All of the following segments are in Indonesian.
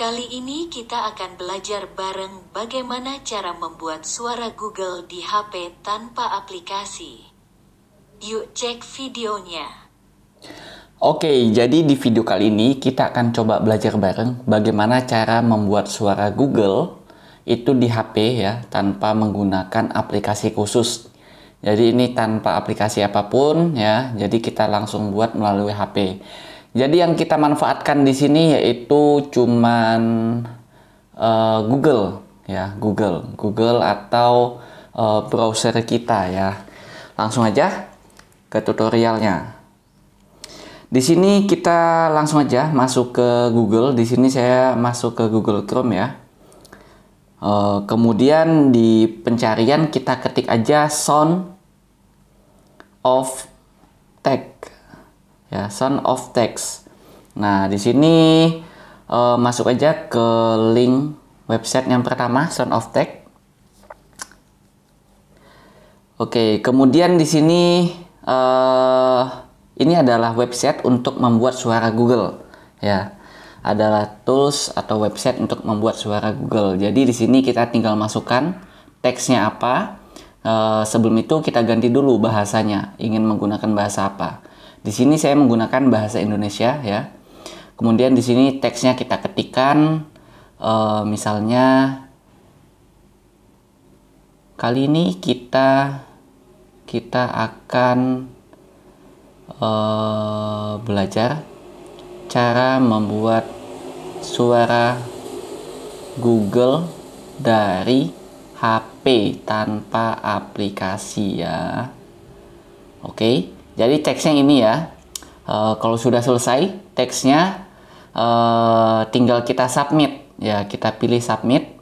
Kali ini kita akan belajar bareng bagaimana cara membuat suara Google di HP tanpa aplikasi. Yuk cek videonya. Oke, jadi di video kali ini kita akan coba belajar bareng bagaimana cara membuat suara Google itu di HP ya tanpa menggunakan aplikasi khusus. Jadi ini tanpa aplikasi apapun ya. Jadi kita langsung buat melalui HP. Jadi yang kita manfaatkan di sini yaitu cuman uh, Google ya, Google, Google atau uh, browser kita ya. Langsung aja ke tutorialnya. Di sini kita langsung aja masuk ke Google. Di sini saya masuk ke Google Chrome ya. Uh, kemudian di pencarian kita ketik aja sound of Son of Text. Nah di sini uh, masuk aja ke link website yang pertama Son of Text. Oke kemudian di sini uh, ini adalah website untuk membuat suara Google ya adalah tools atau website untuk membuat suara Google. Jadi di sini kita tinggal masukkan teksnya apa. Uh, sebelum itu kita ganti dulu bahasanya. Ingin menggunakan bahasa apa? Di sini saya menggunakan bahasa Indonesia ya. Kemudian di sini teksnya kita ketikkan uh, eh, misalnya kali ini kita kita akan uh, belajar cara membuat suara Google dari HP tanpa aplikasi ya. Oke. Okay. Jadi teksnya ini ya, e, kalau sudah selesai teksnya e, tinggal kita submit ya, kita pilih submit.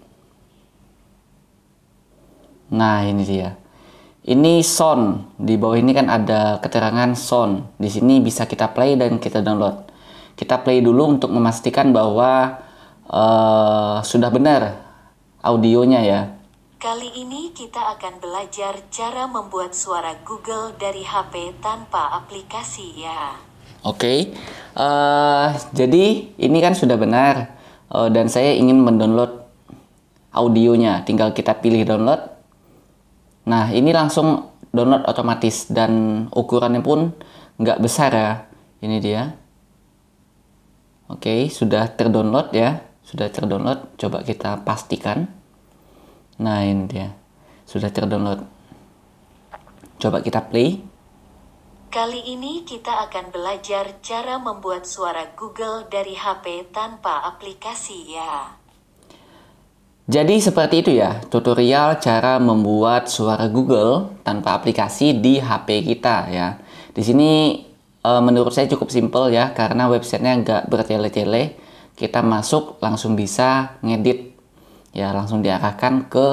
Nah ini dia. Ini sound di bawah ini kan ada keterangan sound. Di sini bisa kita play dan kita download. Kita play dulu untuk memastikan bahwa e, sudah benar audionya ya. Kali ini kita akan belajar cara membuat suara Google dari HP tanpa aplikasi ya. Oke, okay. uh, eh, jadi ini kan sudah benar uh, dan saya ingin mendownload audionya. Tinggal kita pilih download. Nah ini langsung download otomatis dan ukurannya pun nggak besar ya. Ini dia. Oke, okay, sudah terdownload ya. Sudah terdownload. Coba kita pastikan. Nah ini dia, sudah terdownload. Coba kita play. Kali ini kita akan belajar cara membuat suara Google dari HP tanpa aplikasi ya. Jadi seperti itu ya, tutorial cara membuat suara Google tanpa aplikasi di HP kita ya. Di sini eh, menurut saya cukup simple ya, karena websitenya nggak bertele-tele. Kita masuk langsung bisa ngedit ya langsung diarahkan ke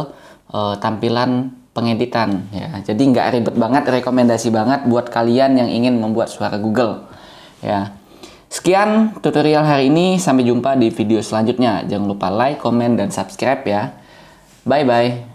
uh, tampilan pengeditan ya jadi nggak ribet banget rekomendasi banget buat kalian yang ingin membuat suara Google ya sekian tutorial hari ini sampai jumpa di video selanjutnya jangan lupa like comment dan subscribe ya bye bye